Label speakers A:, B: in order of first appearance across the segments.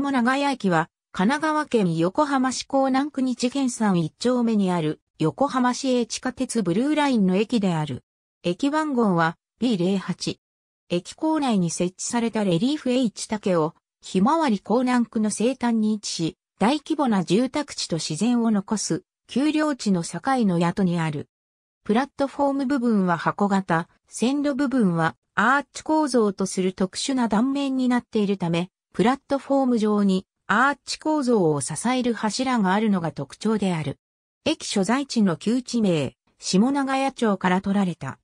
A: 下長屋駅は、神奈川県横浜市港南区日元山1丁目にある、横浜市営地下鉄ブルーラインの駅である。駅番号は B08。駅構内に設置されたレリーフ H 竹を、ひまわり港南区の生誕に位置し、大規模な住宅地と自然を残す、丘陵地の境の宿にある。プラットフォーム部分は箱型、線路部分はアーチ構造とする特殊な断面になっているため、プラットフォーム上にアーチ構造を支える柱があるのが特徴である。駅所在地の旧地名、下長屋町から取られた。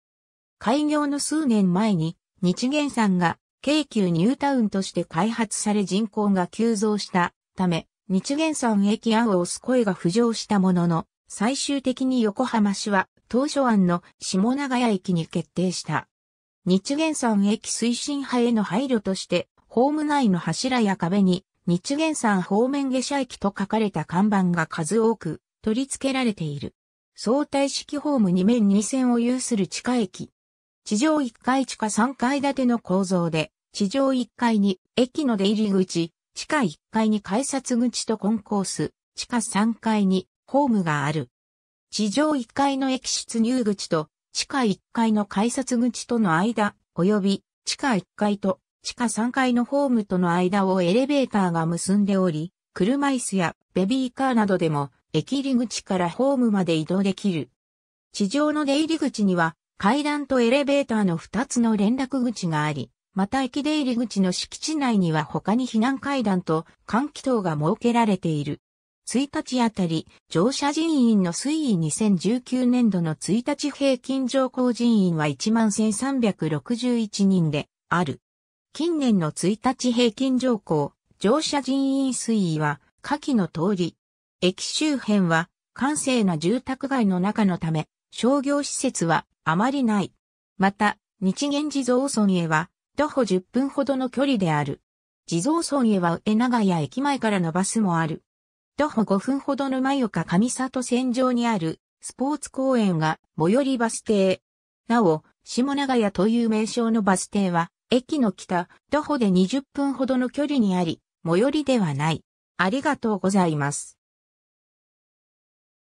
A: 開業の数年前に日元山が京急ニュータウンとして開発され人口が急増したため、日元山駅案を押す声が浮上したものの、最終的に横浜市は当初案の下長屋駅に決定した。日元山駅推進派への配慮として、ホーム内の柱や壁に、日元山方面下車駅と書かれた看板が数多く取り付けられている。相対式ホーム2面2線を有する地下駅。地上1階地下3階建ての構造で、地上1階に駅の出入り口、地下1階に改札口とコンコース、地下3階にホームがある。地上1階の駅出入口と地下1階の改札口との間、及び地下1階と地下3階のホームとの間をエレベーターが結んでおり、車椅子やベビーカーなどでも駅入り口からホームまで移動できる。地上の出入り口には階段とエレベーターの2つの連絡口があり、また駅出入り口の敷地内には他に避難階段と換気塔が設けられている。1日あたり、乗車人員の推移2019年度の1日平均乗降人員は11,361人である。近年の1日平均乗降、乗車人員推移は下記の通り。駅周辺は閑静な住宅街の中のため、商業施設はあまりない。また、日元地蔵村へは徒歩10分ほどの距離である。地蔵村へは江長屋駅前からのバスもある。徒歩5分ほどの真岡上里線上にあるスポーツ公園が最寄りバス停。なお、下長屋という名称のバス停は駅の北、徒歩で20分ほどの距離にあり、最寄りではない。ありがとうございます。